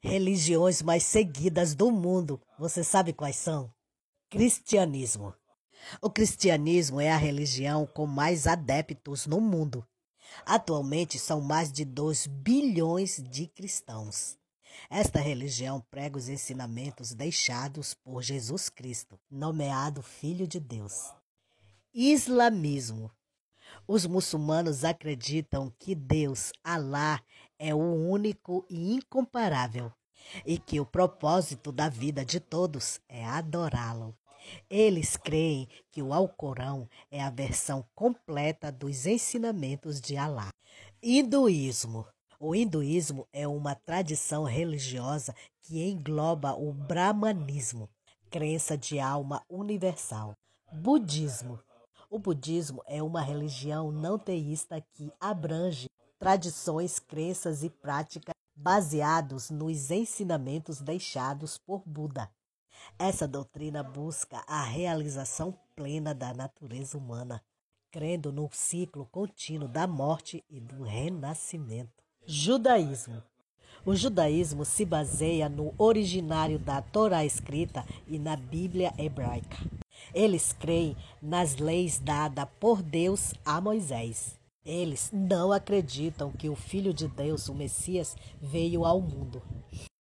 religiões mais seguidas do mundo. Você sabe quais são? Cristianismo. O cristianismo é a religião com mais adeptos no mundo. Atualmente são mais de 2 bilhões de cristãos. Esta religião prega os ensinamentos deixados por Jesus Cristo, nomeado Filho de Deus. Islamismo. Os muçulmanos acreditam que Deus, Alá, é o único e incomparável, e que o propósito da vida de todos é adorá-lo. Eles creem que o Alcorão é a versão completa dos ensinamentos de Alá. Hinduísmo. O hinduísmo é uma tradição religiosa que engloba o brahmanismo, crença de alma universal. Budismo. O budismo é uma religião não teísta que abrange tradições, crenças e práticas baseados nos ensinamentos deixados por Buda. Essa doutrina busca a realização plena da natureza humana, crendo no ciclo contínuo da morte e do renascimento. Judaísmo o judaísmo se baseia no originário da Torá escrita e na Bíblia hebraica. Eles creem nas leis dadas por Deus a Moisés. Eles não acreditam que o Filho de Deus, o Messias, veio ao mundo.